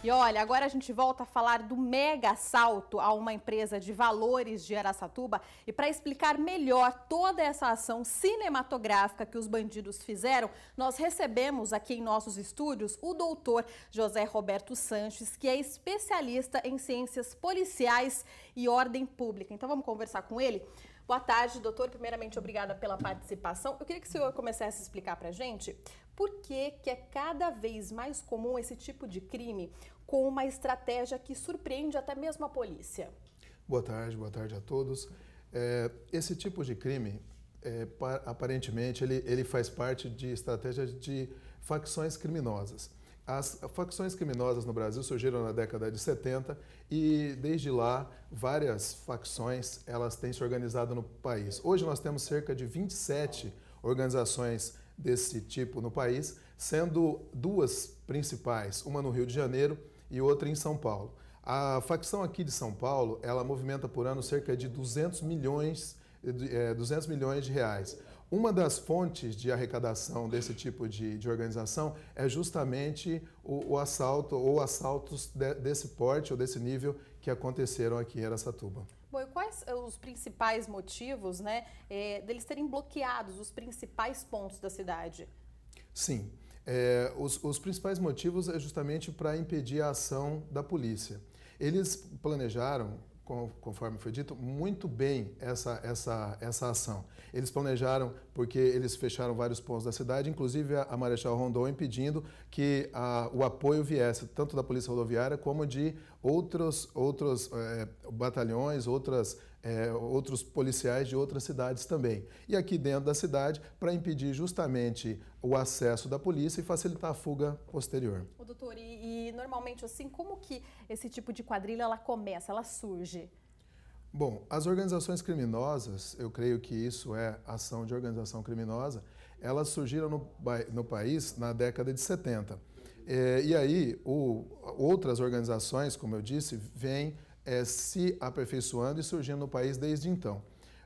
E olha, agora a gente volta a falar do mega assalto a uma empresa de valores de Araçatuba e para explicar melhor toda essa ação cinematográfica que os bandidos fizeram, nós recebemos aqui em nossos estúdios o doutor José Roberto Sanches, que é especialista em ciências policiais e ordem pública. Então vamos conversar com ele. Boa tarde, doutor. Primeiramente, obrigada pela participação. Eu queria que o senhor começasse a explicar para a gente por que, que é cada vez mais comum esse tipo de crime com uma estratégia que surpreende até mesmo a polícia. Boa tarde, boa tarde a todos. É, esse tipo de crime, é, aparentemente, ele, ele faz parte de estratégias de facções criminosas. As facções criminosas no Brasil surgiram na década de 70 e desde lá várias facções elas têm se organizado no país. Hoje nós temos cerca de 27 organizações desse tipo no país, sendo duas principais, uma no Rio de Janeiro e outra em São Paulo. A facção aqui de São Paulo, ela movimenta por ano cerca de 200 milhões, 200 eh, milhões de reais. Uma das fontes de arrecadação desse tipo de, de organização é justamente o, o assalto ou assaltos de, desse porte ou desse nível que aconteceram aqui em Aracatuba. Bom, e quais eh, os principais motivos né, é, deles terem bloqueados os principais pontos da cidade? Sim, é, os, os principais motivos é justamente para impedir a ação da polícia. Eles planejaram conforme foi dito, muito bem essa, essa, essa ação. Eles planejaram, porque eles fecharam vários pontos da cidade, inclusive a Marechal Rondon impedindo que a, o apoio viesse, tanto da Polícia Rodoviária como de outros, outros é, batalhões, outras é, outros policiais de outras cidades também. E aqui dentro da cidade, para impedir justamente o acesso da polícia e facilitar a fuga posterior. O doutor, e, e normalmente assim, como que esse tipo de quadrilha ela começa, ela surge? Bom, as organizações criminosas, eu creio que isso é ação de organização criminosa, elas surgiram no, no país na década de 70. É, e aí, o, outras organizações, como eu disse, vêm é, se aperfeiçoando e surgindo no país desde então.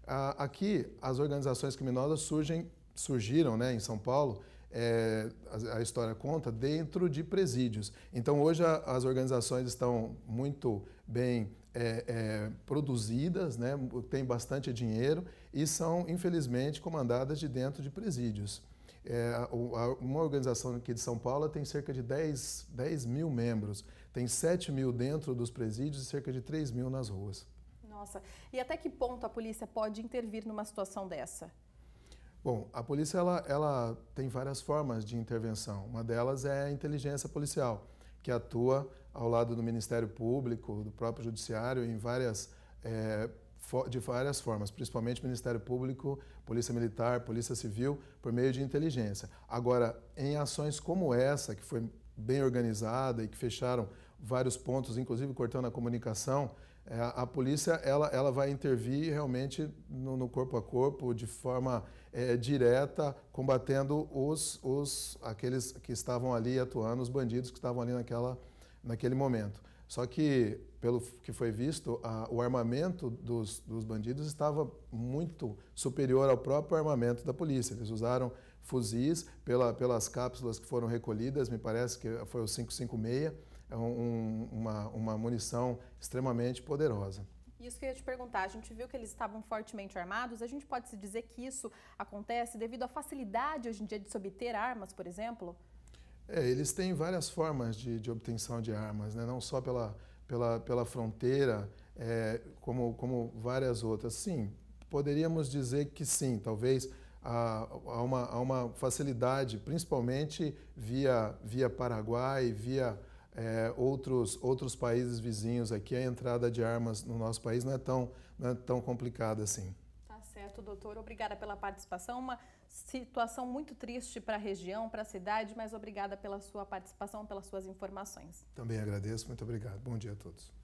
Ah, aqui, as organizações criminosas surgem, surgiram né, em São Paulo, é, a, a, história conta, dentro de presídios. Então, hoje, a, as organizações estão muito bem é, é produzidas, né, têm bastante dinheiro e são, infelizmente, comandadas de dentro de presídios. É, uma organização aqui de São Paulo tem cerca de 10, 10 mil membros, tem 7 mil dentro dos presídios e cerca de 3 mil nas ruas. Nossa, e até que ponto a polícia pode intervir numa situação dessa? Bom, a polícia ela, ela tem várias formas de intervenção. Uma delas é a inteligência policial, que atua ao lado do Ministério Público, do próprio Judiciário, em várias é, de várias formas, principalmente Ministério Público, Polícia Militar, Polícia Civil, por meio de inteligência. Agora, em ações como essa, que foi bem organizada e que fecharam vários pontos, inclusive cortando a comunicação, é, a, polícia ela, ela vai intervir realmente no, no corpo a corpo, de forma é, direta, combatendo os, os aqueles que estavam ali atuando, os bandidos que estavam ali naquela, naquele momento. Só que, pelo que foi visto, a, o armamento dos, dos, bandidos estava muito superior ao próprio armamento da polícia. Eles usaram fuzis pela, pelas cápsulas que foram recolhidas, me parece que foi o 556, é um, uma, uma munição extremamente poderosa. Isso que eu ia te perguntar, a gente viu que eles estavam fortemente armados, a gente pode se dizer que isso acontece devido à facilidade hoje em dia de se obter armas, por exemplo? É, eles têm várias formas de, de obtenção de armas, né? não só pela, pela, pela fronteira, é, como, como várias outras. Sim, poderíamos dizer que sim, talvez há, há, uma, há uma facilidade, principalmente via, via Paraguai, via é, outros, outros países vizinhos aqui, a entrada de armas no nosso país não é tão, não é tão complicada assim. Certo, doutor. Obrigada pela participação. Uma situação muito triste para a região, para a cidade, mas obrigada pela sua participação, pelas suas informações. Também agradeço. Muito obrigado. Bom dia a todos.